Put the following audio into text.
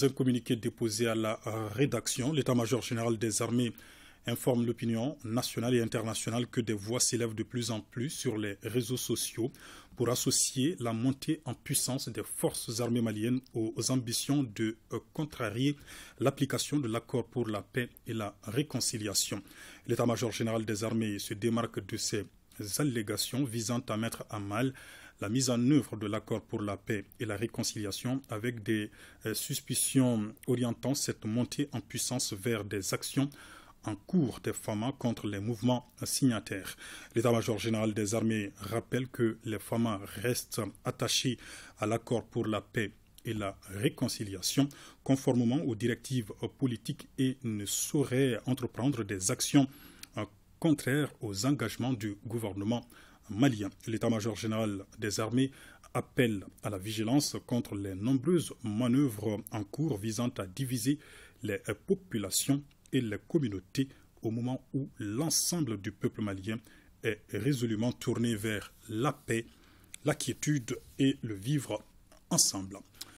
Dans un communiqué déposé à la rédaction, l'état-major général des armées informe l'opinion nationale et internationale que des voix s'élèvent de plus en plus sur les réseaux sociaux pour associer la montée en puissance des forces armées maliennes aux ambitions de contrarier l'application de l'accord pour la paix et la réconciliation. L'état-major général des armées se démarque de ces allégations visant à mettre à mal la mise en œuvre de l'accord pour la paix et la réconciliation avec des euh, suspicions orientant cette montée en puissance vers des actions en cours des FAMA contre les mouvements signataires. L'état-major général des armées rappelle que les FAMA restent attachés à l'accord pour la paix et la réconciliation conformément aux directives politiques et ne sauraient entreprendre des actions euh, contraires aux engagements du gouvernement L'état-major général des armées appelle à la vigilance contre les nombreuses manœuvres en cours visant à diviser les populations et les communautés au moment où l'ensemble du peuple malien est résolument tourné vers la paix, la quiétude et le vivre ensemble.